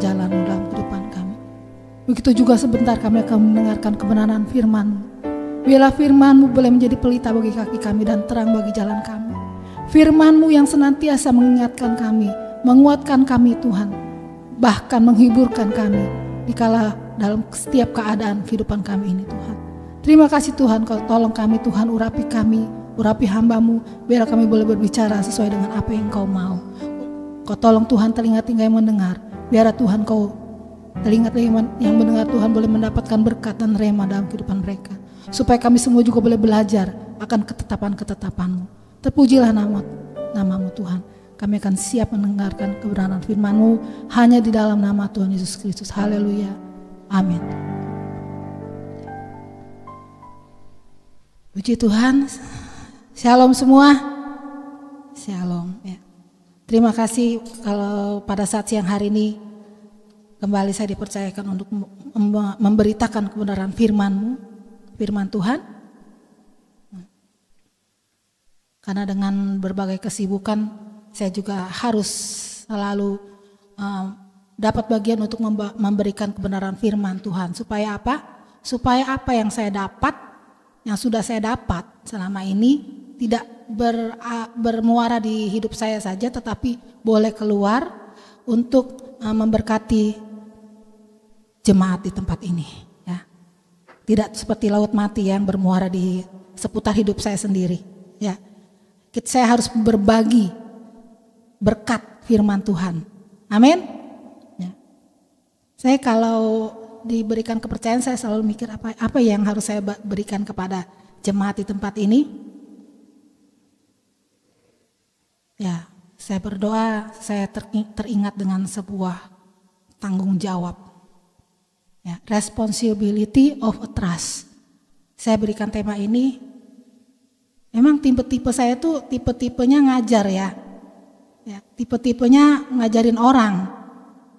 jalan dalam kehidupan kami. Begitu juga sebentar kami akan mendengarkan kebenaran firman-Mu. Biarlah firman boleh menjadi pelita bagi kaki kami dan terang bagi jalan kami. FirmanMu yang senantiasa mengingatkan kami, menguatkan kami Tuhan, bahkan menghiburkan kami dikala dalam setiap keadaan kehidupan kami ini Tuhan. Terima kasih Tuhan, kau tolong kami Tuhan, urapi kami, urapi hambamu, biar kami boleh berbicara sesuai dengan apa yang kau mau. Kau tolong Tuhan telinga tinggal yang mendengar. Biar Tuhan kau telinga yang mendengar Tuhan boleh mendapatkan berkat dan rema dalam kehidupan mereka. Supaya kami semua juga boleh belajar akan ketetapan-ketetapanmu. Terpujilah nama, namamu Tuhan. Kami akan siap mendengarkan kebenaran firmanmu hanya di dalam nama Tuhan Yesus Kristus. Haleluya. Amin. Puji Tuhan. Shalom semua. Shalom ya. Terima kasih kalau pada saat siang hari ini kembali saya dipercayakan untuk memberitakan kebenaran firman-Mu, firman Tuhan. Karena dengan berbagai kesibukan saya juga harus selalu eh, dapat bagian untuk memberikan kebenaran firman Tuhan. Supaya apa? Supaya apa yang saya dapat, yang sudah saya dapat selama ini tidak ber, bermuara di hidup saya saja, tetapi boleh keluar untuk e, memberkati jemaat di tempat ini. Ya. Tidak seperti laut mati yang bermuara di seputar hidup saya sendiri. Ya. Saya harus berbagi berkat firman Tuhan. Amin. Ya. Saya kalau diberikan kepercayaan saya selalu mikir apa apa yang harus saya berikan kepada jemaat di tempat ini Ya, saya berdoa, saya teringat dengan sebuah tanggung jawab. Ya, responsibility of a trust. Saya berikan tema ini. Memang tipe-tipe saya tuh tipe-tipenya ngajar ya. ya tipe-tipenya ngajarin orang.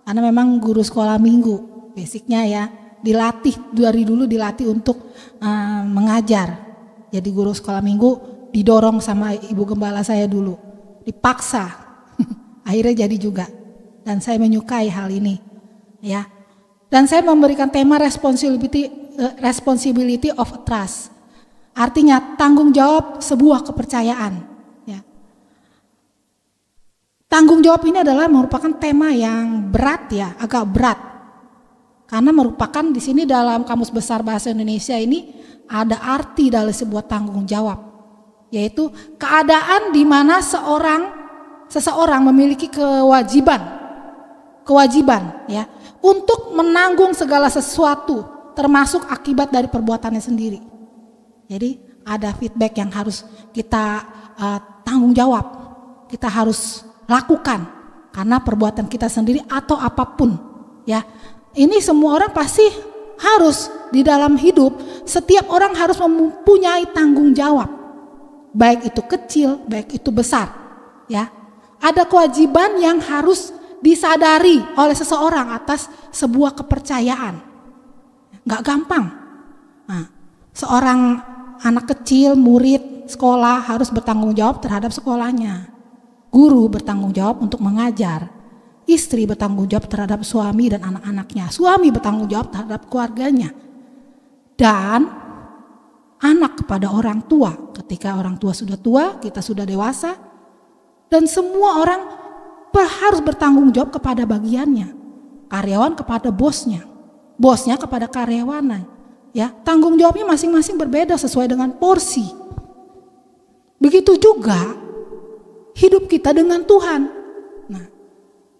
Karena memang guru sekolah minggu, basicnya ya dilatih dari dulu dilatih untuk um, mengajar. Jadi guru sekolah minggu didorong sama ibu gembala saya dulu dipaksa. Akhirnya jadi juga. Dan saya menyukai hal ini. Ya. Dan saya memberikan tema responsibility eh, responsibility of trust. Artinya tanggung jawab sebuah kepercayaan. Ya. Tanggung jawab ini adalah merupakan tema yang berat ya, agak berat. Karena merupakan di sini dalam kamus besar bahasa Indonesia ini ada arti dari sebuah tanggung jawab yaitu keadaan di mana seorang seseorang memiliki kewajiban kewajiban ya untuk menanggung segala sesuatu termasuk akibat dari perbuatannya sendiri. Jadi ada feedback yang harus kita uh, tanggung jawab, kita harus lakukan karena perbuatan kita sendiri atau apapun ya. Ini semua orang pasti harus di dalam hidup setiap orang harus mempunyai tanggung jawab baik itu kecil, baik itu besar, ya. Ada kewajiban yang harus disadari oleh seseorang atas sebuah kepercayaan. Nggak gampang. Nah, seorang anak kecil, murid, sekolah harus bertanggung jawab terhadap sekolahnya. Guru bertanggung jawab untuk mengajar. Istri bertanggung jawab terhadap suami dan anak-anaknya. Suami bertanggung jawab terhadap keluarganya. Dan anak kepada orang tua ketika orang tua sudah tua, kita sudah dewasa, dan semua orang harus bertanggung jawab kepada bagiannya. Karyawan kepada bosnya, bosnya kepada karyawannya. Ya, tanggung jawabnya masing-masing berbeda sesuai dengan porsi. Begitu juga hidup kita dengan Tuhan. Nah,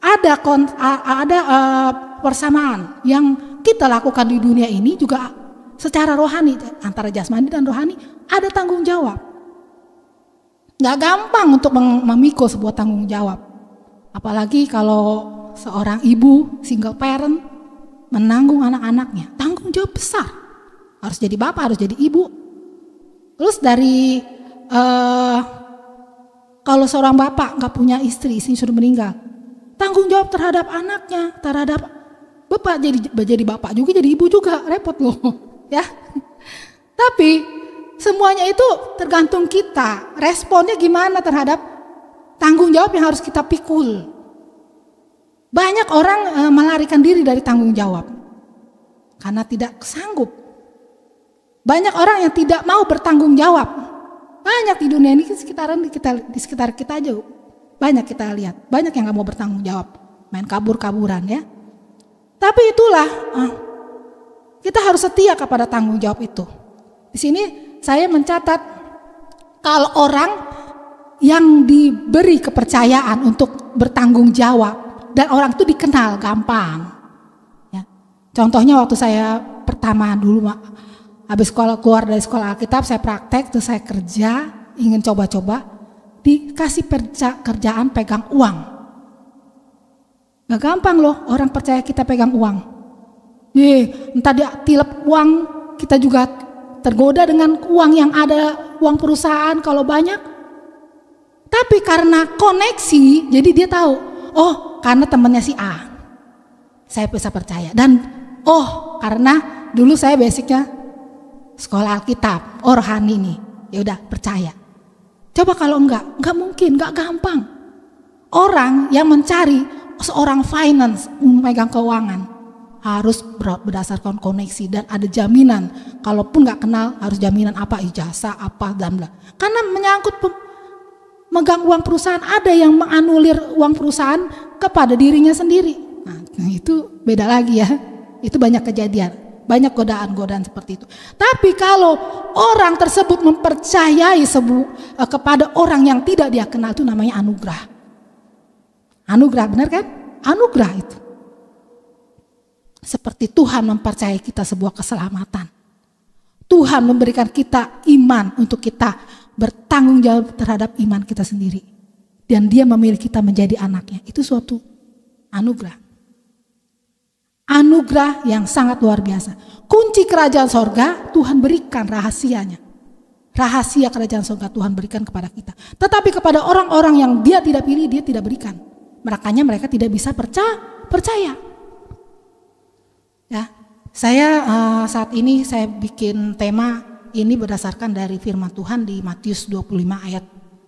ada kon, ada uh, persamaan yang kita lakukan di dunia ini juga secara rohani antara jasmani dan rohani ada tanggung jawab. Nggak gampang untuk memikul sebuah tanggung jawab. Apalagi kalau seorang ibu, single parent, menanggung anak-anaknya. Tanggung jawab besar. Harus jadi bapak, harus jadi ibu. Terus dari uh, kalau seorang bapak nggak punya istri, istri sudah meninggal, tanggung jawab terhadap anaknya, terhadap bapak jadi jadi bapak juga, jadi ibu juga repot loh, ya. Tapi Semuanya itu tergantung kita. Responnya gimana terhadap tanggung jawab yang harus kita pikul. Banyak orang eh, melarikan diri dari tanggung jawab karena tidak sanggup. Banyak orang yang tidak mau bertanggung jawab. Banyak di dunia ini sekitaran di kita di sekitar kita aja. Banyak kita lihat, banyak yang nggak mau bertanggung jawab, main kabur-kaburan ya. Tapi itulah ah, kita harus setia kepada tanggung jawab itu. Di sini saya mencatat kalau orang yang diberi kepercayaan untuk bertanggung jawab dan orang itu dikenal gampang. Ya. Contohnya waktu saya pertama dulu habis sekolah keluar dari sekolah Alkitab saya praktek terus saya kerja ingin coba-coba dikasih perca, kerjaan pegang uang. Gak gampang loh orang percaya kita pegang uang. Nih, entah dia tilep uang kita juga tergoda dengan uang yang ada, uang perusahaan kalau banyak. Tapi karena koneksi, jadi dia tahu, oh karena temannya si A. Saya bisa percaya. Dan oh karena dulu saya basicnya sekolah Alkitab, oh rohani nih. Ya percaya. Coba kalau enggak, enggak mungkin, enggak gampang. Orang yang mencari seorang finance, memegang keuangan, harus berdasarkan koneksi dan ada jaminan. Kalaupun nggak kenal harus jaminan apa ijazah apa dan bla. Karena menyangkut megang uang perusahaan ada yang menganulir uang perusahaan kepada dirinya sendiri. Nah, itu beda lagi ya. Itu banyak kejadian, banyak godaan-godaan seperti itu. Tapi kalau orang tersebut mempercayai sebu, eh, kepada orang yang tidak dia kenal itu namanya anugerah. Anugerah benar kan? Anugerah itu. Seperti Tuhan mempercayai kita sebuah keselamatan. Tuhan memberikan kita iman untuk kita bertanggung jawab terhadap iman kita sendiri. Dan dia memilih kita menjadi anaknya. Itu suatu anugerah. Anugerah yang sangat luar biasa. Kunci kerajaan sorga Tuhan berikan rahasianya rahasia kerajaan sorga Tuhan berikan kepada kita. Tetapi kepada orang-orang yang dia tidak pilih, dia tidak berikan. Makanya mereka tidak bisa percaya. Ya, saya uh, saat ini saya bikin tema ini berdasarkan dari firman Tuhan di Matius 25 ayat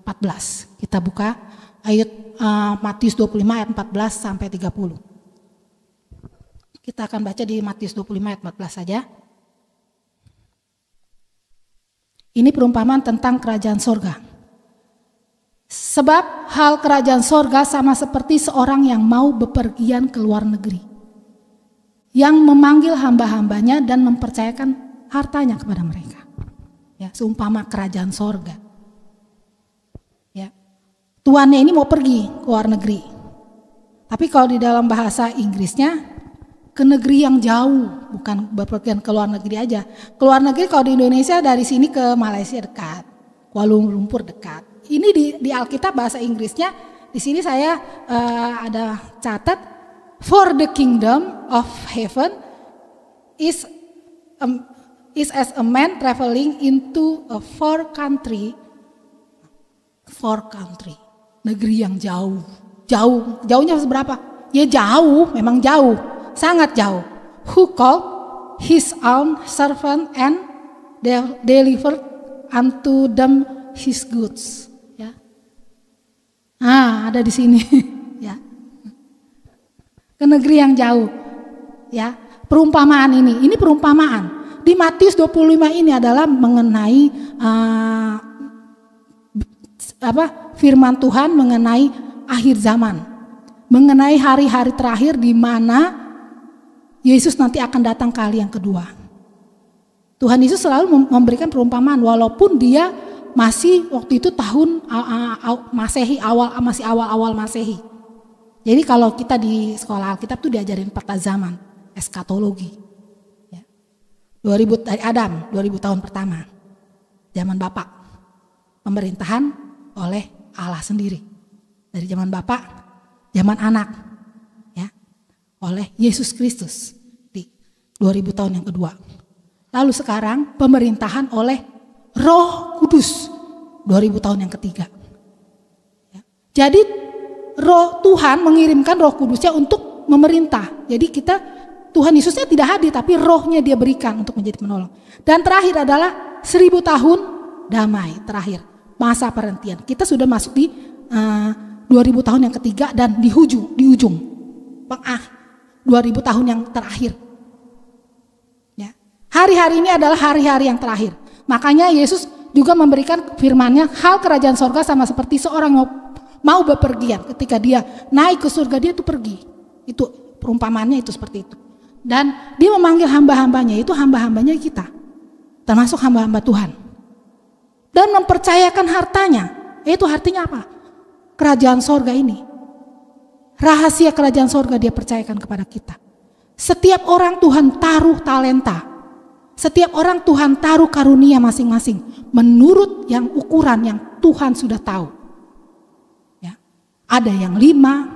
14. Kita buka ayat uh, Matius 25 ayat 14 sampai 30. Kita akan baca di Matius 25 ayat 14 saja. Ini perumpamaan tentang kerajaan sorga. Sebab hal kerajaan sorga sama seperti seorang yang mau bepergian ke luar negeri yang memanggil hamba-hambanya dan mempercayakan hartanya kepada mereka. Ya, seumpama kerajaan sorga. Ya. Tuannya ini mau pergi ke luar negeri. Tapi kalau di dalam bahasa Inggrisnya ke negeri yang jauh, bukan berpergian ke luar negeri aja. Ke luar negeri kalau di Indonesia dari sini ke Malaysia dekat, Kuala Lumpur dekat. Ini di, di Alkitab bahasa Inggrisnya, di sini saya uh, ada catat For the kingdom of heaven is um, is as a man traveling into a four country four country negeri yang jauh jauh jauhnya seberapa ya jauh memang jauh sangat jauh who called his own servant and delivered unto them his goods ya nah ada di sini ke negeri yang jauh. Ya, perumpamaan ini, ini perumpamaan. Di Matius 25 ini adalah mengenai uh, apa? firman Tuhan mengenai akhir zaman. Mengenai hari-hari terakhir di mana Yesus nanti akan datang kali yang kedua. Tuhan Yesus selalu memberikan perumpamaan walaupun dia masih waktu itu tahun uh, uh, uh, Masehi awal masih awal-awal Masehi. Jadi kalau kita di sekolah Alkitab tuh diajarin peta zaman, eskatologi. Ya. 2000 dari eh, Adam, 2000 tahun pertama. Zaman Bapak. Pemerintahan oleh Allah sendiri. Dari zaman Bapak, zaman anak. Ya. Oleh Yesus Kristus di 2000 tahun yang kedua. Lalu sekarang pemerintahan oleh Roh Kudus 2000 tahun yang ketiga. Ya. Jadi roh Tuhan mengirimkan roh kudusnya untuk memerintah. Jadi kita Tuhan Yesusnya tidak hadir tapi rohnya dia berikan untuk menjadi penolong. Dan terakhir adalah seribu tahun damai terakhir masa perhentian. Kita sudah masuk di uh, ribu tahun yang ketiga dan di ujung di ujung pengah 2000 tahun yang terakhir. Ya. Hari-hari ini adalah hari-hari yang terakhir. Makanya Yesus juga memberikan firman-Nya, hal kerajaan sorga sama seperti seorang mau bepergian. Ketika dia naik ke surga dia itu pergi. Itu perumpamannya itu seperti itu. Dan dia memanggil hamba-hambanya itu hamba-hambanya kita. Termasuk hamba-hamba Tuhan. Dan mempercayakan hartanya. Itu artinya apa? Kerajaan sorga ini. Rahasia kerajaan sorga dia percayakan kepada kita. Setiap orang Tuhan taruh talenta. Setiap orang Tuhan taruh karunia masing-masing. Menurut yang ukuran yang Tuhan sudah tahu ada yang lima.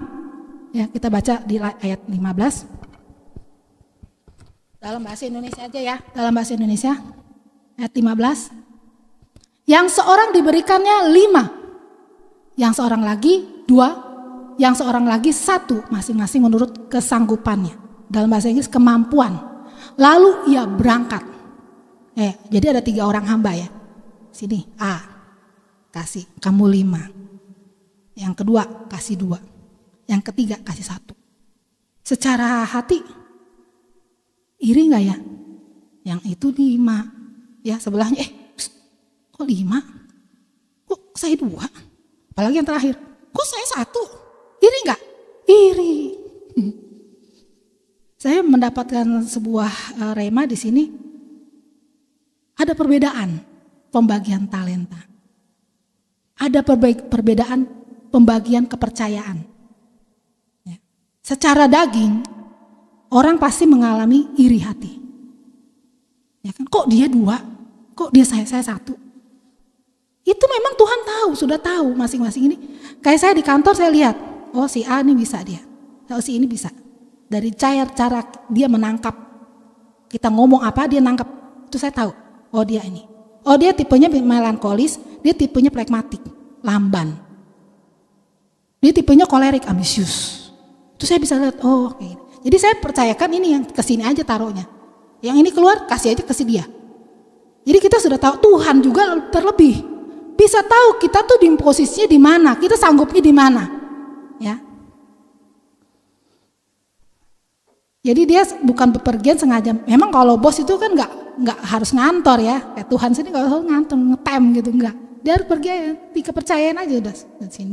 Ya, kita baca di ayat 15. Dalam bahasa Indonesia aja ya, dalam bahasa Indonesia. Ayat 15. Yang seorang diberikannya lima. Yang seorang lagi dua. Yang seorang lagi satu. Masing-masing menurut kesanggupannya. Dalam bahasa Inggris kemampuan. Lalu ia berangkat. Eh, jadi ada tiga orang hamba ya. Sini, A. Kasih, kamu lima yang kedua, kasih dua. Yang ketiga, kasih satu. Secara hati, iri nggak ya? Yang itu lima. Ya sebelahnya, eh pst, kok lima? Kok saya dua? Apalagi yang terakhir, kok saya satu? Iri nggak? Iri. Saya mendapatkan sebuah eh, rema di sini. Ada perbedaan pembagian talenta. Ada perbedaan pembagian kepercayaan. Ya. Secara daging, orang pasti mengalami iri hati. Ya kan? Kok dia dua? Kok dia saya saya satu? Itu memang Tuhan tahu, sudah tahu masing-masing ini. Kayak saya di kantor saya lihat, oh si A ini bisa dia, oh si ini bisa. Dari cair cara dia menangkap, kita ngomong apa dia nangkap, itu saya tahu. Oh dia ini, oh dia tipenya melankolis, dia tipenya pragmatik, lamban. Dia tipenya kolerik, ambisius. itu saya bisa lihat, oh oke. Jadi saya percayakan ini yang kesini aja taruhnya. Yang ini keluar kasih aja ke si dia. Jadi kita sudah tahu Tuhan juga terlebih bisa tahu kita tuh di posisinya di mana, kita sanggupnya di mana. Ya. Jadi dia bukan bepergian sengaja. Memang kalau bos itu kan nggak nggak harus ngantor ya. Kayak Tuhan sini nggak harus ngantor, ngetem gitu nggak. Dia harus pergi tiga kepercayaan aja udah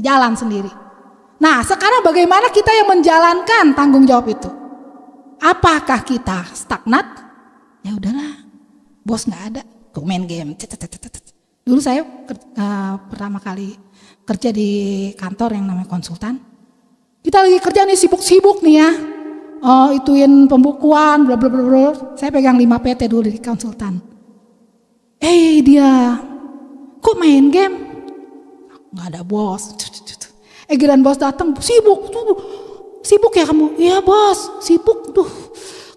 jalan sendiri. Nah, sekarang bagaimana kita yang menjalankan tanggung jawab itu? Apakah kita stagnat? Ya udahlah, bos nggak ada, Tuh main game. Dulu saya uh, pertama kali kerja di kantor yang namanya konsultan. Kita lagi kerja nih sibuk-sibuk nih ya. Oh, ituin pembukuan, bla bla bla bla. Saya pegang 5 PT dulu di konsultan. Eh hey, dia, kok main game? Nggak ada bos. Eh giliran bos datang, sibuk tuh. Sibuk ya kamu? Iya bos, sibuk tuh.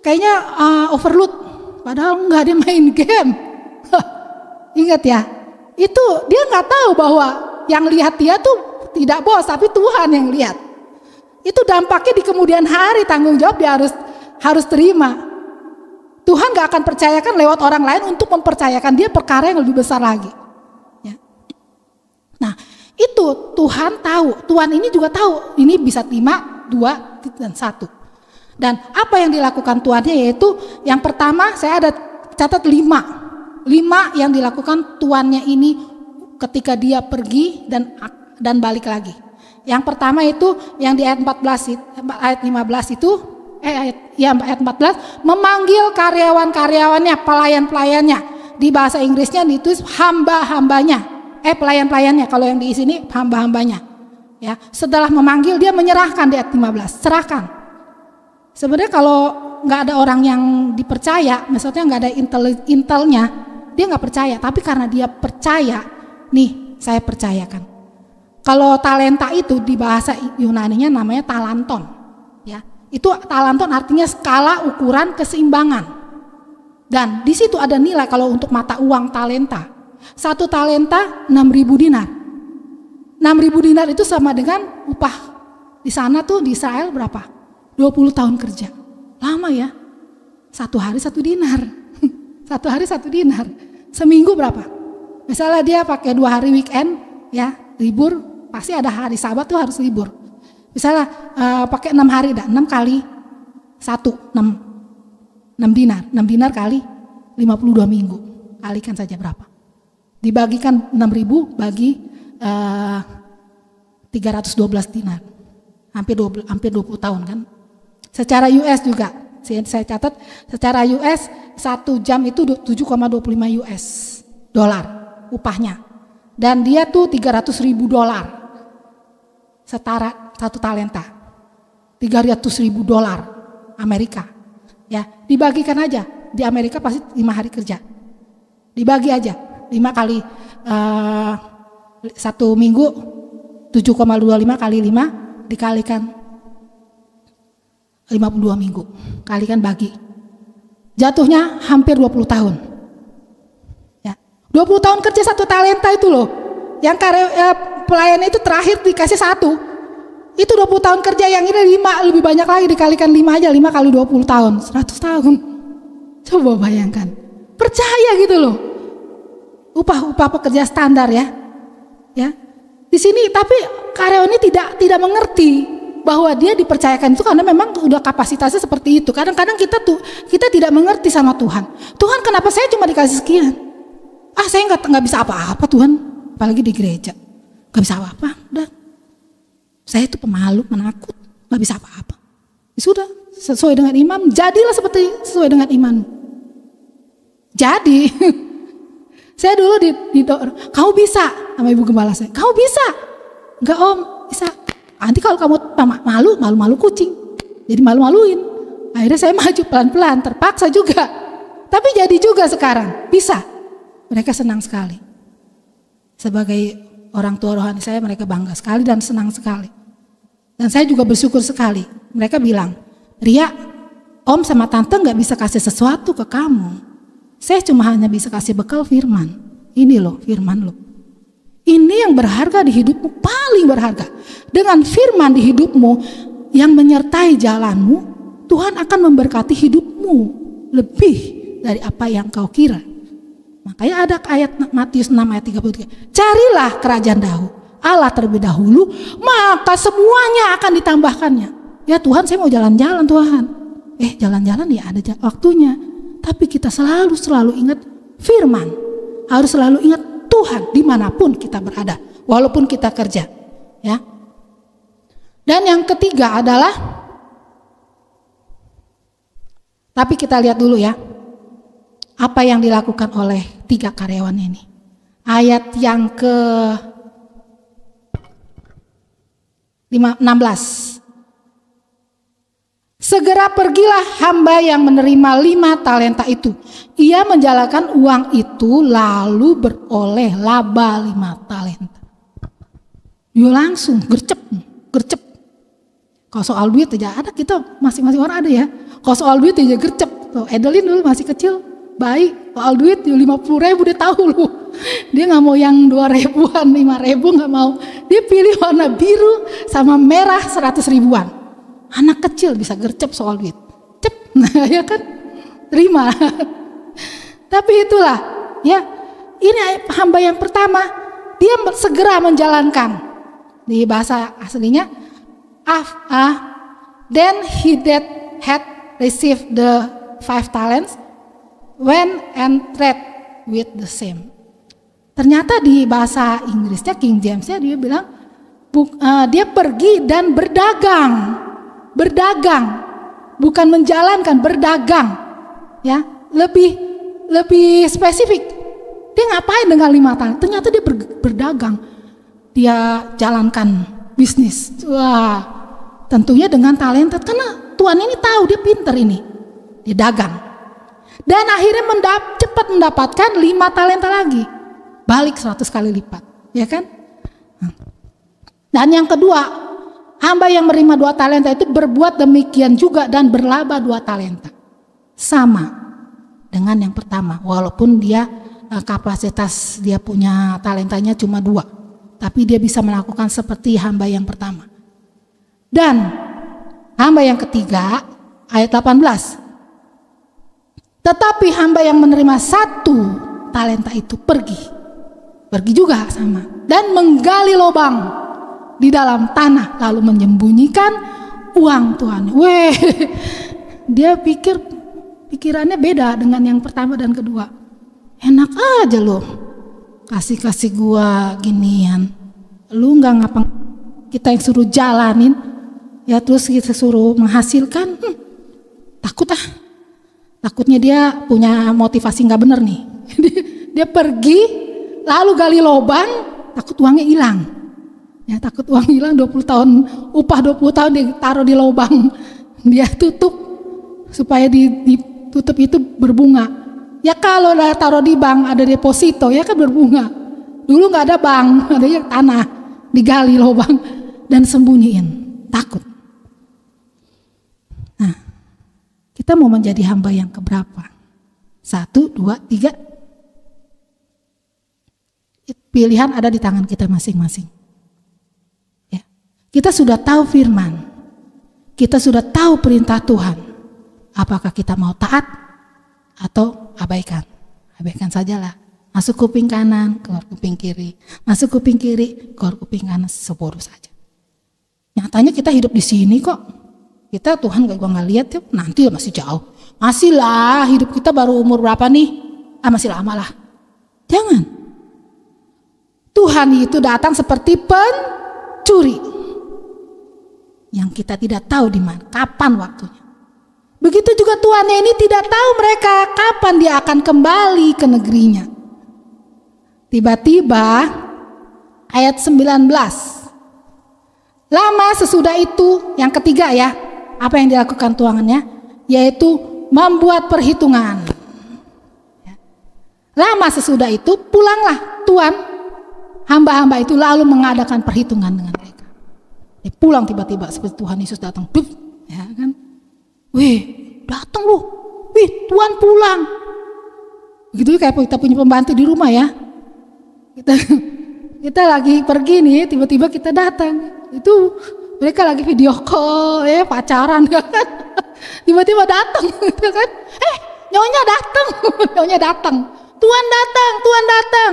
Kayaknya uh, overload. Padahal nggak dia main game. Ingat ya, itu dia nggak tahu bahwa yang lihat dia tuh tidak bos, tapi Tuhan yang lihat. Itu dampaknya di kemudian hari tanggung jawab dia harus harus terima. Tuhan gak akan percayakan lewat orang lain untuk mempercayakan dia perkara yang lebih besar lagi. Ya. Nah, itu Tuhan tahu, Tuhan ini juga tahu, ini bisa lima, dua, dan satu. Dan apa yang dilakukan Tuannya yaitu yang pertama saya ada catat lima. Lima yang dilakukan Tuannya ini ketika dia pergi dan dan balik lagi. Yang pertama itu yang di ayat 14 ayat 15 itu eh ayat ya ayat 14 memanggil karyawan-karyawannya, pelayan-pelayannya. Di bahasa Inggrisnya itu hamba-hambanya eh pelayan-pelayannya kalau yang di sini hamba-hambanya. Ya, setelah memanggil dia menyerahkan di ayat 15, serahkan. Sebenarnya kalau nggak ada orang yang dipercaya, maksudnya nggak ada intel intelnya, dia nggak percaya. Tapi karena dia percaya, nih saya percayakan. Kalau talenta itu di bahasa Yunani-nya namanya talanton, ya itu talanton artinya skala ukuran keseimbangan. Dan di situ ada nilai kalau untuk mata uang talenta satu talenta 6.000 dinar. 6.000 dinar itu sama dengan upah. Di sana tuh di Israel berapa? 20 tahun kerja. Lama ya. Satu hari satu dinar. Satu hari satu dinar. Seminggu berapa? Misalnya dia pakai dua hari weekend, ya libur, pasti ada hari sabat tuh harus libur. Misalnya uh, pakai enam hari, dah enam kali satu enam enam dinar, enam dinar kali lima puluh dua minggu. Kalikan saja berapa? dibagikan 6.000 bagi uh, eh, 312 dinar. Hampir 20, hampir 20 tahun kan. Secara US juga, saya catat secara US satu jam itu 7,25 US dolar upahnya. Dan dia tuh 300 ribu dolar setara satu talenta. 300 ribu dolar Amerika. Ya, dibagikan aja. Di Amerika pasti lima hari kerja. Dibagi aja lima kali eh, satu uh, minggu 7,25 kali 5 dikalikan 52 minggu kalikan bagi jatuhnya hampir 20 tahun ya 20 tahun kerja satu talenta itu loh yang karya eh, pelayan itu terakhir dikasih satu itu 20 tahun kerja yang ini 5 lebih banyak lagi dikalikan 5 aja 5 kali 20 tahun 100 tahun coba bayangkan percaya gitu loh upah-upah pekerja standar ya. Ya. Di sini tapi karyawannya tidak tidak mengerti bahwa dia dipercayakan itu karena memang udah kapasitasnya seperti itu. Kadang-kadang kita tuh kita tidak mengerti sama Tuhan. Tuhan kenapa saya cuma dikasih sekian? Ah saya nggak nggak bisa apa-apa Tuhan, apalagi di gereja nggak bisa apa-apa. Udah saya itu pemalu, menakut, nggak bisa apa-apa. Ya sudah sesuai dengan imam, jadilah seperti sesuai dengan imanmu. Jadi Saya dulu di, di kau bisa sama ibu gembala saya. kamu bisa. Enggak om, bisa. Nanti kalau kamu malu, malu-malu kucing. Jadi malu-maluin. Akhirnya saya maju pelan-pelan, terpaksa juga. Tapi jadi juga sekarang, bisa. Mereka senang sekali. Sebagai orang tua rohani saya, mereka bangga sekali dan senang sekali. Dan saya juga bersyukur sekali. Mereka bilang, Ria, om sama tante nggak bisa kasih sesuatu ke kamu saya cuma hanya bisa kasih bekal firman. Ini loh firman loh. Ini yang berharga di hidupmu, paling berharga. Dengan firman di hidupmu yang menyertai jalanmu, Tuhan akan memberkati hidupmu lebih dari apa yang kau kira. Makanya ada ayat Matius 6 ayat 33. Carilah kerajaan dahulu, Allah terlebih dahulu, maka semuanya akan ditambahkannya. Ya Tuhan, saya mau jalan-jalan Tuhan. Eh, jalan-jalan ya ada waktunya. Tapi kita selalu selalu ingat firman. Harus selalu ingat Tuhan dimanapun kita berada. Walaupun kita kerja. Ya. Dan yang ketiga adalah. Tapi kita lihat dulu ya. Apa yang dilakukan oleh tiga karyawan ini. Ayat yang ke 16. Segera pergilah hamba yang menerima lima talenta itu. Ia menjalankan uang itu lalu beroleh laba lima talenta. Yo langsung gercep, gercep. Kalau soal duit aja ada kita masing-masing orang ada ya. Kalau soal duit aja gercep. Tuh, Edelin dulu masih kecil baik soal duit ya lima puluh ribu dia tahu lu dia nggak mau yang dua ribuan lima ribu nggak mau dia pilih warna biru sama merah seratus ribuan Anak kecil bisa gercep soal duit. Gitu. Cep, nah, ya kan? Terima. Tapi itulah, ya. Ini hamba yang pertama, dia segera menjalankan. Di bahasa aslinya, af, ah, then he that had received the five talents went and trade with the same. Ternyata di bahasa Inggrisnya King Jamesnya dia bilang uh, dia pergi dan berdagang berdagang, bukan menjalankan, berdagang. Ya, lebih lebih spesifik. Dia ngapain dengan lima tangan? Ternyata dia ber, berdagang. Dia jalankan bisnis. Wah, tentunya dengan talenta karena tuan ini tahu dia pinter ini. Dia dagang. Dan akhirnya mendap, cepat mendapatkan lima talenta lagi. Balik 100 kali lipat, ya kan? Nah, dan yang kedua, hamba yang menerima dua talenta itu berbuat demikian juga dan berlaba dua talenta. Sama dengan yang pertama, walaupun dia eh, kapasitas dia punya talentanya cuma dua, tapi dia bisa melakukan seperti hamba yang pertama. Dan hamba yang ketiga, ayat 18. Tetapi hamba yang menerima satu talenta itu pergi. Pergi juga sama. Dan menggali lubang di dalam tanah lalu menyembunyikan uang Tuhan. Weh, dia pikir pikirannya beda dengan yang pertama dan kedua. Enak aja loh, kasih-kasih gua ginian. Lu nggak ngapa kita yang suruh jalanin, ya terus kita suruh menghasilkan, Hm, takut ah. Takutnya dia punya motivasi nggak bener nih. dia pergi, lalu gali lobang, takut uangnya hilang Ya takut uang hilang 20 tahun, upah 20 tahun ditaruh di lubang. Dia tutup supaya ditutup itu berbunga. Ya kalau udah taruh di bank ada deposito ya kan berbunga. Dulu nggak ada bank, ada yang tanah digali lubang dan sembunyiin, takut. Nah, kita mau menjadi hamba yang keberapa? Satu, dua, tiga. Pilihan ada di tangan kita masing-masing. Kita sudah tahu firman. Kita sudah tahu perintah Tuhan. Apakah kita mau taat atau abaikan? Abaikan sajalah. Masuk kuping kanan, keluar kuping kiri. Masuk kuping kiri, keluar kuping kanan, Seburuk saja. Nyatanya kita hidup di sini kok. Kita Tuhan gak gua nggak lihat ya, nanti masih jauh. Masih lah hidup kita baru umur berapa nih? Ah masih lama lah. Jangan. Tuhan itu datang seperti pencuri yang kita tidak tahu di mana, kapan waktunya. Begitu juga tuannya ini tidak tahu mereka kapan dia akan kembali ke negerinya. Tiba-tiba ayat 19. Lama sesudah itu, yang ketiga ya, apa yang dilakukan tuangannya? Yaitu membuat perhitungan. Ya. Lama sesudah itu pulanglah tuan hamba-hamba itu lalu mengadakan perhitungan dengan mereka. Dia pulang tiba-tiba seperti Tuhan Yesus datang. Dup, ya kan? Wih, datang lu. Wih, Tuhan pulang. Begitu kayak kita punya pembantu di rumah ya. Kita kita lagi pergi nih, tiba-tiba kita datang. Itu mereka lagi video call, eh pacaran ya kan. Tiba-tiba datang gitu kan. Eh, nyonya datang. nyonya datang. Tuhan datang, Tuhan datang.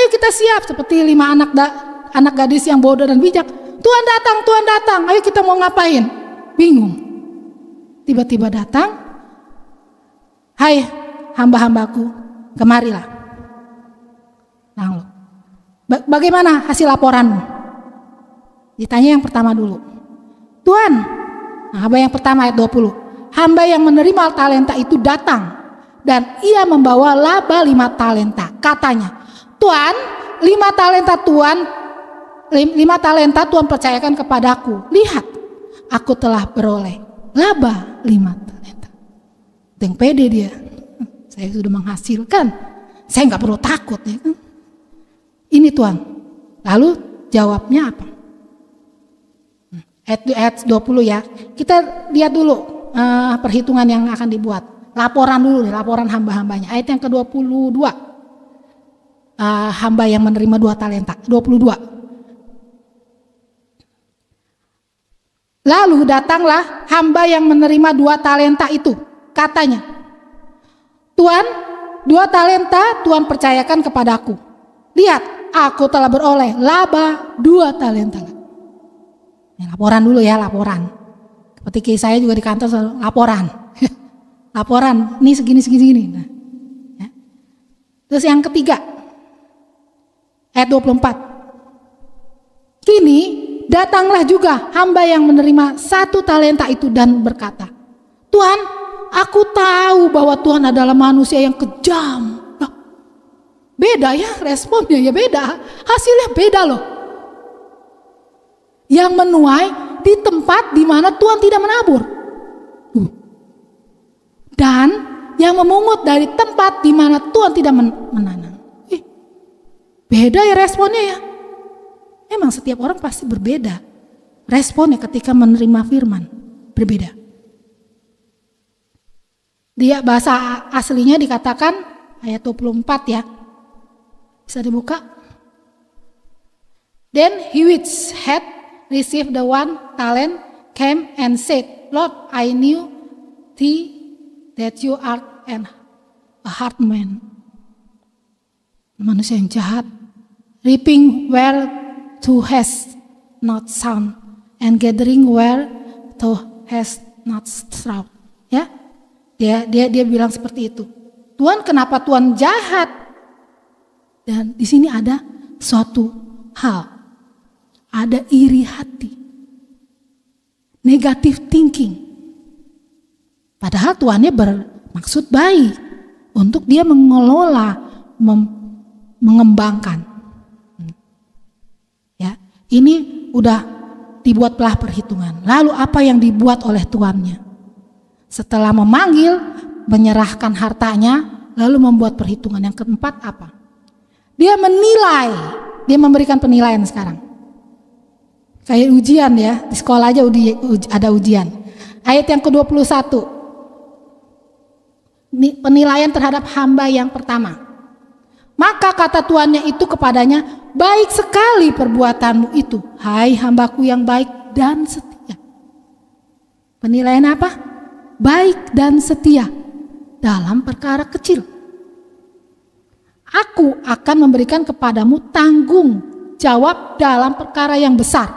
Ayo kita siap seperti lima anak da, anak gadis yang bodoh dan bijak Tuhan datang, Tuhan datang, ayo kita mau ngapain? Bingung. Tiba-tiba datang, hai hamba-hambaku, kemarilah. Nah, ba bagaimana hasil laporanmu? Ditanya yang pertama dulu. Tuhan, nah, hamba yang pertama ayat 20. Hamba yang menerima talenta itu datang dan ia membawa laba lima talenta. Katanya, Tuhan, lima talenta Tuhan lima talenta Tuhan percayakan kepadaku. Lihat, aku telah beroleh laba lima talenta. Yang pede dia. Saya sudah menghasilkan. Saya nggak perlu takut ya kan. Ini Tuhan. Lalu jawabnya apa? Ayat, dua 20 ya. Kita lihat dulu uh, perhitungan yang akan dibuat. Laporan dulu, nih laporan hamba-hambanya. Ayat yang ke-22. Uh, eh, hamba yang menerima dua talenta. 22. Lalu datanglah hamba yang menerima dua talenta itu. Katanya, Tuan, dua talenta Tuan percayakan kepadaku. Lihat, aku telah beroleh laba dua talenta. Ya, laporan dulu ya, laporan. Seperti saya juga di kantor laporan. laporan, ini segini, segini, segini. Nah, ya. Terus yang ketiga, ayat 24. Kini datanglah juga hamba yang menerima satu talenta itu dan berkata, Tuhan, aku tahu bahwa Tuhan adalah manusia yang kejam. Nah, beda ya responnya ya beda, hasilnya beda loh. Yang menuai di tempat di mana Tuhan tidak menabur. Dan yang memungut dari tempat di mana Tuhan tidak menanam. beda ya responnya ya. Emang setiap orang pasti berbeda. Responnya ketika menerima firman berbeda. Dia bahasa aslinya dikatakan ayat 24 ya. Bisa dibuka? Then he which had received the one talent came and said, Lord, I knew thee that you are an a hard man. Manusia yang jahat, reaping where to has not sound and gathering where to has not sound. Ya, dia dia dia bilang seperti itu. Tuhan kenapa Tuhan jahat? Dan di sini ada suatu hal, ada iri hati, negatif thinking. Padahal Tuannya bermaksud baik untuk dia mengelola, mem, mengembangkan. Ini udah dibuatlah perhitungan. Lalu apa yang dibuat oleh tuannya? Setelah memanggil, menyerahkan hartanya, lalu membuat perhitungan. Yang keempat apa? Dia menilai, dia memberikan penilaian sekarang. Kayak ujian ya, di sekolah aja ada ujian. Ayat yang ke-21. Penilaian terhadap hamba yang pertama. Maka kata tuannya itu kepadanya, baik sekali perbuatanmu itu, hai hambaku yang baik dan setia. Penilaian apa? Baik dan setia dalam perkara kecil. Aku akan memberikan kepadamu tanggung jawab dalam perkara yang besar.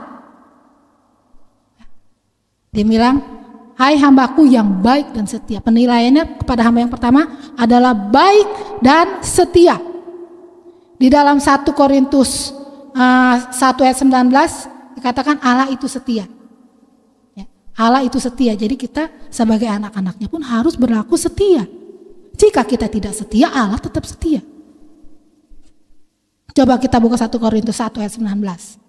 Dia bilang, hai hambaku yang baik dan setia. Penilaiannya kepada hamba yang pertama adalah baik dan setia di dalam 1 Korintus uh, eh, 1 ayat 19 dikatakan Allah itu setia. Ya, Allah itu setia. Jadi kita sebagai anak-anaknya pun harus berlaku setia. Jika kita tidak setia, Allah tetap setia. Coba kita buka 1 Korintus 1 ayat 19.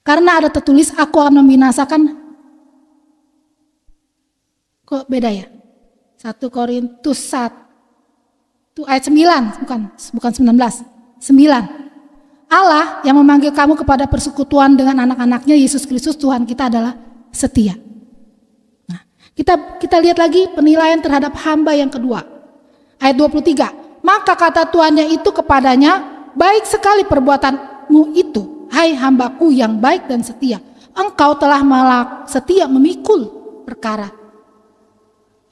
Karena ada tertulis aku akan membinasakan kok beda ya? 1 Korintus 1 ayat 9, bukan bukan 19, 9. Allah yang memanggil kamu kepada persekutuan dengan anak-anaknya Yesus Kristus Tuhan kita adalah setia. Nah, kita kita lihat lagi penilaian terhadap hamba yang kedua. Ayat 23. Maka kata tuannya itu kepadanya, baik sekali perbuatanmu itu, hai hambaku yang baik dan setia. Engkau telah malah setia memikul perkara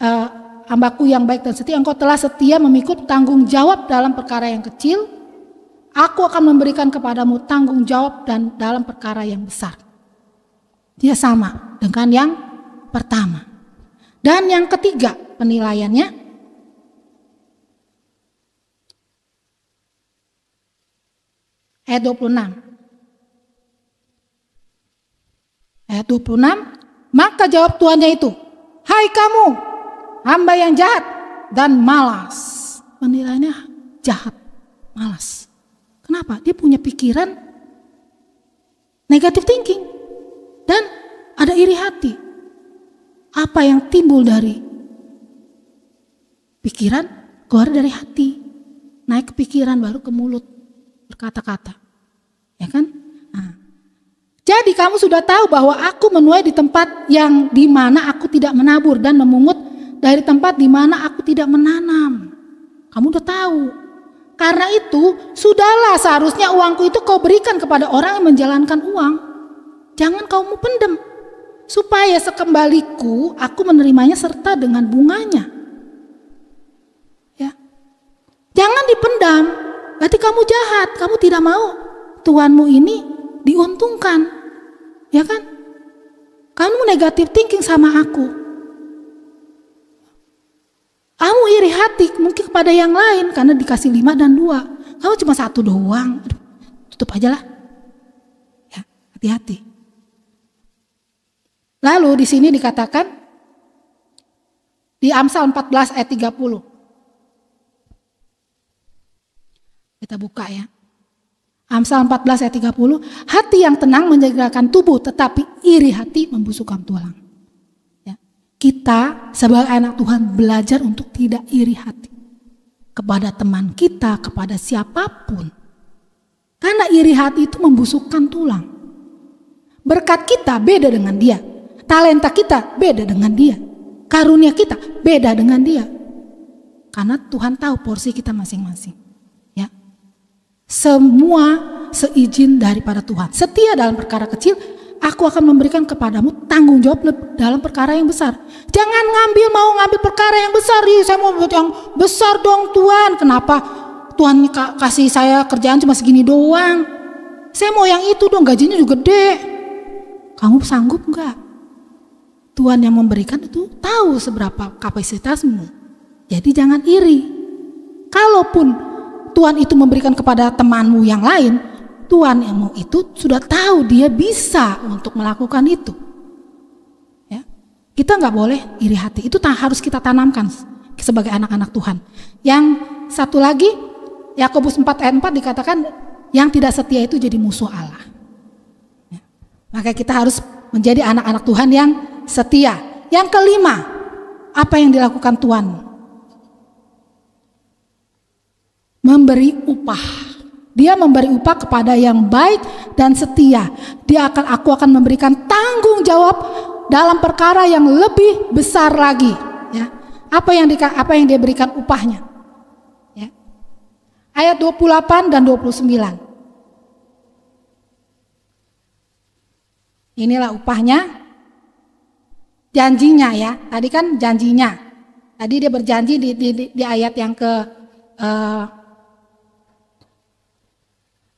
uh, hambaku yang baik dan setia, engkau telah setia memikul tanggung jawab dalam perkara yang kecil, aku akan memberikan kepadamu tanggung jawab dan dalam perkara yang besar. Dia sama dengan yang pertama. Dan yang ketiga penilaiannya, ayat 26. Ayat 26, maka jawab tuannya itu, Hai kamu, hamba yang jahat dan malas. Penilaiannya jahat, malas. Kenapa? Dia punya pikiran negatif thinking dan ada iri hati. Apa yang timbul dari pikiran keluar dari hati, naik ke pikiran baru ke mulut berkata-kata. Ya kan? Nah, jadi kamu sudah tahu bahwa aku menuai di tempat yang dimana aku tidak menabur dan memungut dari tempat di mana aku tidak menanam. Kamu udah tahu. Karena itu, sudahlah seharusnya uangku itu kau berikan kepada orang yang menjalankan uang. Jangan kau kamu pendem. Supaya sekembaliku aku menerimanya serta dengan bunganya. Ya. Jangan dipendam. Berarti kamu jahat, kamu tidak mau Tuhanmu ini diuntungkan. Ya kan? Kamu negatif thinking sama aku. Kamu iri hati mungkin kepada yang lain karena dikasih lima dan dua. Kamu cuma satu doang. Aduh, tutup aja lah. Ya, hati-hati. Lalu di sini dikatakan di Amsal 14 ayat 30. Kita buka ya. Amsal 14 ayat 30, hati yang tenang menjagakan tubuh tetapi iri hati membusukkan tulang kita sebagai anak Tuhan belajar untuk tidak iri hati kepada teman kita, kepada siapapun. Karena iri hati itu membusukkan tulang. Berkat kita beda dengan dia. Talenta kita beda dengan dia. Karunia kita beda dengan dia. Karena Tuhan tahu porsi kita masing-masing. Ya. Semua seizin daripada Tuhan. Setia dalam perkara kecil aku akan memberikan kepadamu tanggung jawab dalam perkara yang besar. Jangan ngambil mau ngambil perkara yang besar, Ih, saya mau buat yang besar dong Tuhan. Kenapa Tuhan kasih saya kerjaan cuma segini doang? Saya mau yang itu dong, gajinya juga gede. Kamu sanggup nggak? Tuhan yang memberikan itu tahu seberapa kapasitasmu. Jadi jangan iri. Kalaupun Tuhan itu memberikan kepada temanmu yang lain, Tuhan yang mau itu sudah tahu dia bisa untuk melakukan itu. Ya. Kita nggak boleh iri hati. Itu harus kita tanamkan sebagai anak-anak Tuhan. Yang satu lagi, Yakobus 4 ayat 4 dikatakan yang tidak setia itu jadi musuh Allah. Ya. Maka kita harus menjadi anak-anak Tuhan yang setia. Yang kelima, apa yang dilakukan Tuhan? Memberi upah. Dia memberi upah kepada yang baik dan setia. Dia akan aku akan memberikan tanggung jawab dalam perkara yang lebih besar lagi, ya. Apa yang di, apa yang dia berikan upahnya? Ya. Ayat 28 dan 29. Inilah upahnya. Janjinya ya. Tadi kan janjinya. Tadi dia berjanji di, di, di ayat yang ke uh,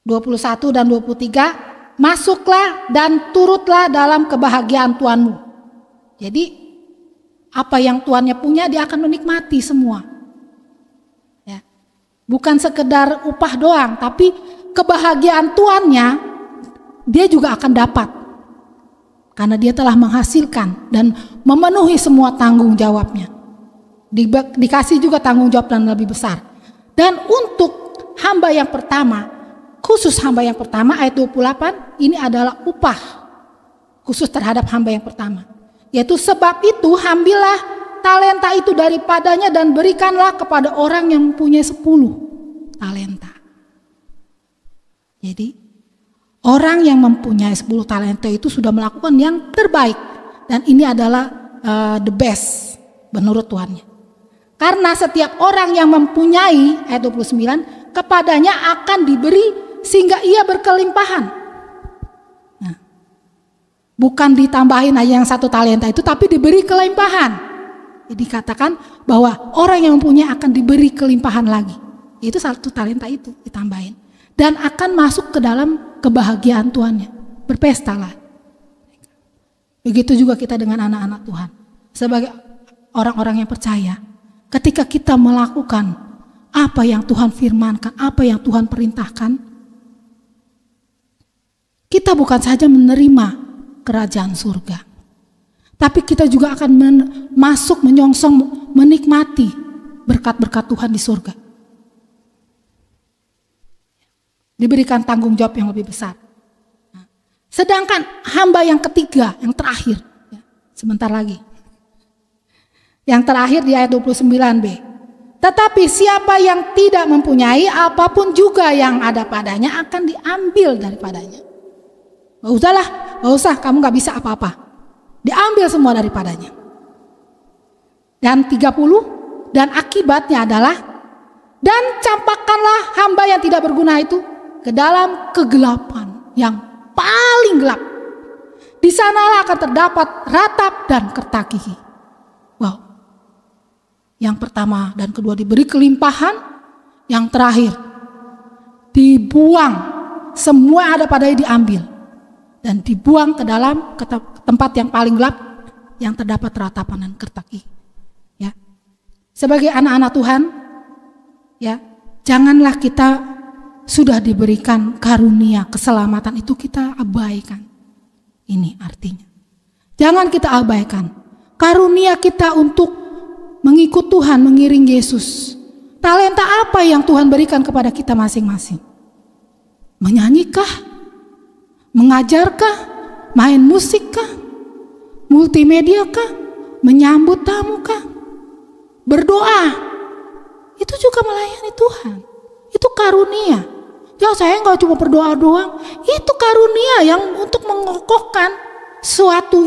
21 dan 23, masuklah dan turutlah dalam kebahagiaan Tuhanmu. Jadi apa yang Tuannya punya dia akan menikmati semua. Ya. Bukan sekedar upah doang, tapi kebahagiaan Tuannya dia juga akan dapat. Karena dia telah menghasilkan dan memenuhi semua tanggung jawabnya. dikasih juga tanggung jawab dan lebih besar. Dan untuk hamba yang pertama, khusus hamba yang pertama ayat 28 ini adalah upah khusus terhadap hamba yang pertama yaitu sebab itu ambillah talenta itu daripadanya dan berikanlah kepada orang yang punya 10 talenta jadi orang yang mempunyai 10 talenta itu sudah melakukan yang terbaik dan ini adalah uh, the best menurut Tuhannya karena setiap orang yang mempunyai ayat 29 kepadanya akan diberi sehingga ia berkelimpahan. Nah, bukan ditambahin aja yang satu talenta itu, tapi diberi kelimpahan. Jadi katakan bahwa orang yang mempunyai akan diberi kelimpahan lagi. Itu satu talenta itu ditambahin. Dan akan masuk ke dalam kebahagiaan Tuhannya. lah. Begitu juga kita dengan anak-anak Tuhan. Sebagai orang-orang yang percaya. Ketika kita melakukan apa yang Tuhan firmankan, apa yang Tuhan perintahkan, kita bukan saja menerima kerajaan surga, tapi kita juga akan men masuk menyongsong menikmati berkat-berkat Tuhan di surga. Diberikan tanggung jawab yang lebih besar. Sedangkan hamba yang ketiga, yang terakhir, ya, sebentar lagi. Yang terakhir di ayat 29b. Tetapi siapa yang tidak mempunyai apapun juga yang ada padanya akan diambil daripadanya. Udahlah, gak usah, kamu gak bisa apa-apa. Diambil semua daripadanya. Dan 30, dan akibatnya adalah, dan campakkanlah hamba yang tidak berguna itu ke dalam kegelapan yang paling gelap. Di sanalah akan terdapat ratap dan kertakihi. Wow. Yang pertama dan kedua diberi kelimpahan, yang terakhir dibuang semua ada padanya diambil dan dibuang ke dalam tempat yang paling gelap yang terdapat ratapan dan kertaki. Ya. Sebagai anak-anak Tuhan, ya, janganlah kita sudah diberikan karunia keselamatan itu kita abaikan. Ini artinya. Jangan kita abaikan. Karunia kita untuk mengikut Tuhan, mengiring Yesus. Talenta apa yang Tuhan berikan kepada kita masing-masing? Menyanyikah? mengajarkah, main musikkah, multimediakah, menyambut tamukah, berdoa. Itu juga melayani Tuhan. Itu karunia. Ya saya nggak cuma berdoa doang. Itu karunia yang untuk mengokohkan suatu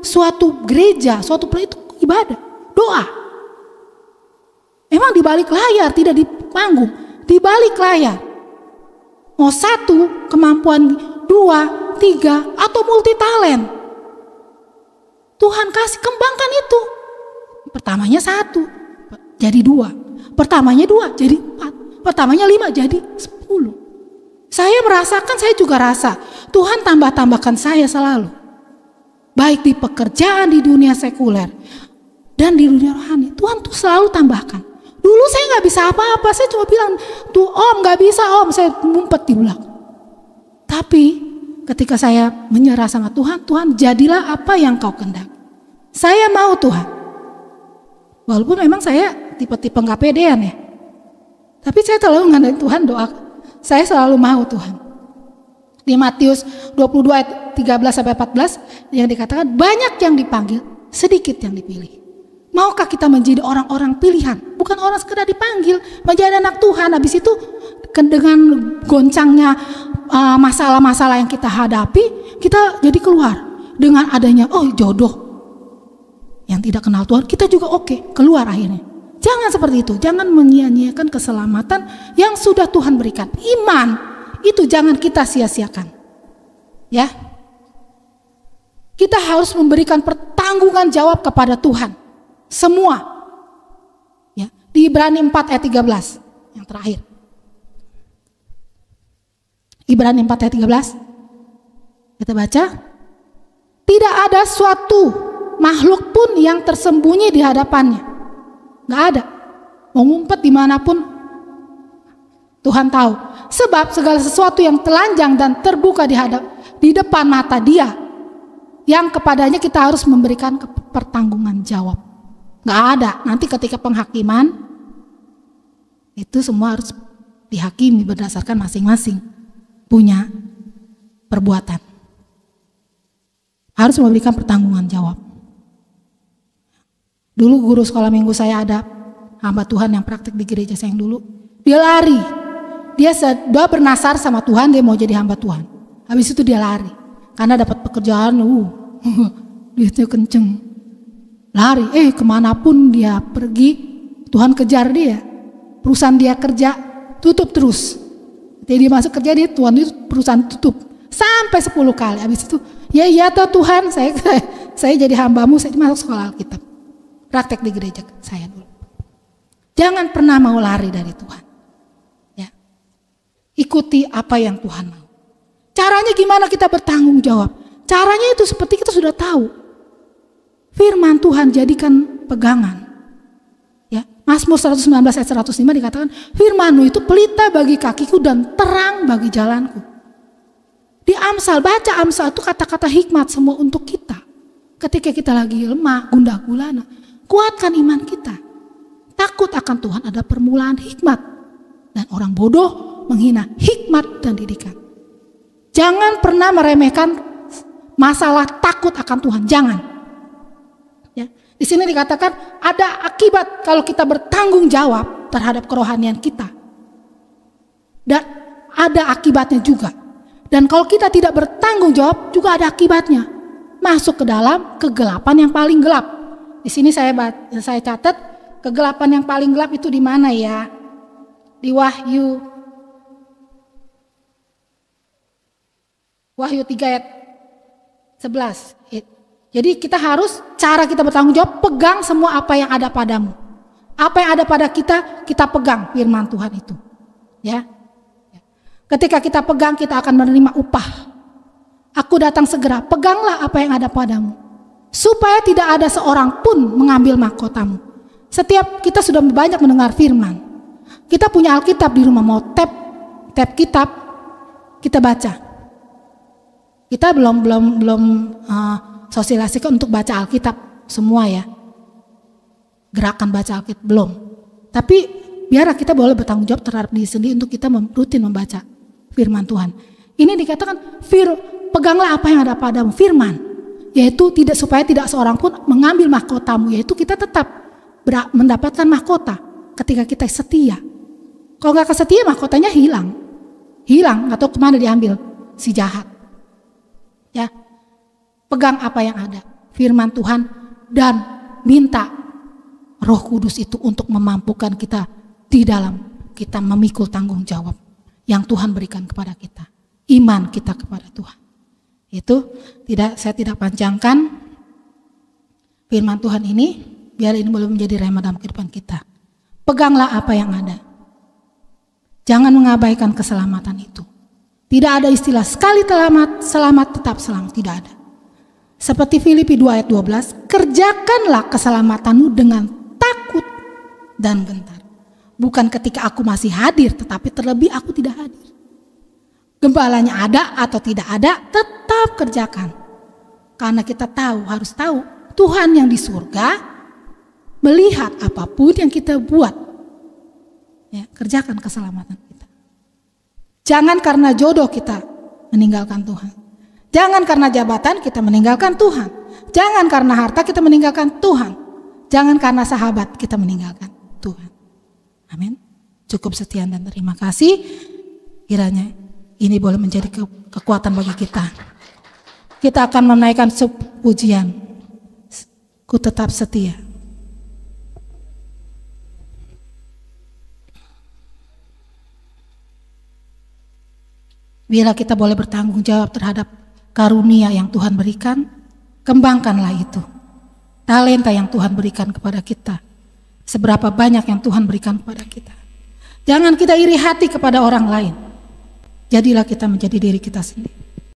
suatu gereja, suatu itu ibadah, doa. Emang di balik layar, tidak di panggung, di balik layar. Mau satu, kemampuan dua, tiga, atau multi talent. Tuhan kasih kembangkan itu. Pertamanya satu, jadi dua. Pertamanya dua, jadi empat. Pertamanya lima, jadi sepuluh. Saya merasakan, saya juga rasa. Tuhan tambah-tambahkan saya selalu. Baik di pekerjaan di dunia sekuler dan di dunia rohani. Tuhan tuh selalu tambahkan. Dulu saya nggak bisa apa-apa, saya cuma bilang, tuh om nggak bisa om, saya ngumpet di belakang. Tapi ketika saya menyerah sama Tuhan, Tuhan jadilah apa yang kau kendak. Saya mau Tuhan. Walaupun memang saya tipe-tipe nggak -tipe pedean ya. Tapi saya terlalu ngandalin Tuhan doa. Saya selalu mau Tuhan. Di Matius 22 ayat 13 sampai 14 yang dikatakan banyak yang dipanggil, sedikit yang dipilih. Maukah kita menjadi orang-orang pilihan? Bukan orang sekedar dipanggil, menjadi anak Tuhan. Habis itu dengan goncangnya uh, masalah-masalah yang kita hadapi, kita jadi keluar dengan adanya oh jodoh yang tidak kenal Tuhan, kita juga oke okay, keluar akhirnya. Jangan seperti itu, jangan menyia-nyiakan keselamatan yang sudah Tuhan berikan. Iman itu jangan kita sia-siakan. Ya. Kita harus memberikan pertanggungan jawab kepada Tuhan semua. Ya, di Ibrani 4 ayat 13 yang terakhir. Ibrani 4 ayat 13. Kita baca. Tidak ada suatu makhluk pun yang tersembunyi di hadapannya. Gak ada. Mau ngumpet dimanapun Tuhan tahu. Sebab segala sesuatu yang telanjang dan terbuka di hadap di depan mata Dia yang kepadanya kita harus memberikan pertanggungan jawab nggak ada. Nanti ketika penghakiman itu semua harus dihakimi berdasarkan masing-masing punya perbuatan. Harus memberikan pertanggungan jawab. Dulu guru sekolah minggu saya ada hamba Tuhan yang praktik di gereja saya yang dulu. Dia lari. Dia, sudah bernasar sama Tuhan, dia mau jadi hamba Tuhan. Habis itu dia lari. Karena dapat pekerjaan, uh, duitnya kenceng lari. Eh kemanapun dia pergi, Tuhan kejar dia. Perusahaan dia kerja tutup terus. Jadi dia masuk kerja dia Tuhan itu perusahaan tutup sampai 10 kali. Habis itu ya iya tuh Tuhan saya, saya saya jadi hambamu saya masuk sekolah Alkitab. Praktek di gereja saya dulu. Jangan pernah mau lari dari Tuhan. Ya. Ikuti apa yang Tuhan mau. Caranya gimana kita bertanggung jawab? Caranya itu seperti kita sudah tahu firman Tuhan jadikan pegangan. Ya, Mazmur 119 ayat 105 dikatakan, firman itu pelita bagi kakiku dan terang bagi jalanku. Di Amsal, baca Amsal itu kata-kata hikmat semua untuk kita. Ketika kita lagi lemah, gundah gulana, kuatkan iman kita. Takut akan Tuhan ada permulaan hikmat. Dan orang bodoh menghina hikmat dan didikan. Jangan pernah meremehkan masalah takut akan Tuhan. Jangan. Di sini dikatakan ada akibat kalau kita bertanggung jawab terhadap kerohanian kita. Dan ada akibatnya juga. Dan kalau kita tidak bertanggung jawab juga ada akibatnya. Masuk ke dalam kegelapan yang paling gelap. Di sini saya saya catat kegelapan yang paling gelap itu di mana ya? Di Wahyu Wahyu 3 ayat 11. Jadi kita harus cara kita bertanggung jawab pegang semua apa yang ada padamu. Apa yang ada pada kita kita pegang firman Tuhan itu. Ya. Ketika kita pegang kita akan menerima upah. Aku datang segera, peganglah apa yang ada padamu. Supaya tidak ada seorang pun mengambil mahkotamu. Setiap kita sudah banyak mendengar firman. Kita punya Alkitab di rumah mau tap tap kitab kita baca. Kita belum belum belum uh, sosialisasi kan untuk baca Alkitab semua ya. Gerakan baca Alkitab belum. Tapi biarlah kita boleh bertanggung jawab terhadap diri sendiri untuk kita rutin membaca firman Tuhan. Ini dikatakan fir peganglah apa yang ada padamu firman yaitu tidak supaya tidak seorang pun mengambil mahkotamu yaitu kita tetap mendapatkan mahkota ketika kita setia. Kalau nggak kesetia mahkotanya hilang, hilang atau kemana diambil si jahat. Ya, pegang apa yang ada, firman Tuhan dan minta Roh Kudus itu untuk memampukan kita di dalam kita memikul tanggung jawab yang Tuhan berikan kepada kita. Iman kita kepada Tuhan. Itu tidak saya tidak panjangkan firman Tuhan ini biar ini belum menjadi rema dalam kehidupan kita. Peganglah apa yang ada. Jangan mengabaikan keselamatan itu. Tidak ada istilah sekali selamat, selamat tetap selamat. Tidak ada. Seperti Filipi 2 ayat 12, kerjakanlah keselamatanmu dengan takut dan gentar. Bukan ketika aku masih hadir, tetapi terlebih aku tidak hadir. Gembalanya ada atau tidak ada, tetap kerjakan. Karena kita tahu, harus tahu, Tuhan yang di surga melihat apapun yang kita buat. Ya, kerjakan keselamatan kita. Jangan karena jodoh kita meninggalkan Tuhan. Jangan karena jabatan kita meninggalkan Tuhan. Jangan karena harta kita meninggalkan Tuhan. Jangan karena sahabat kita meninggalkan Tuhan. Amin. Cukup setia dan terima kasih. Kiranya ini boleh menjadi ke kekuatan bagi kita. Kita akan menaikkan pujian. Ku tetap setia. Bila kita boleh bertanggung jawab terhadap karunia yang Tuhan berikan, kembangkanlah itu. Talenta yang Tuhan berikan kepada kita. Seberapa banyak yang Tuhan berikan kepada kita. Jangan kita iri hati kepada orang lain. Jadilah kita menjadi diri kita sendiri.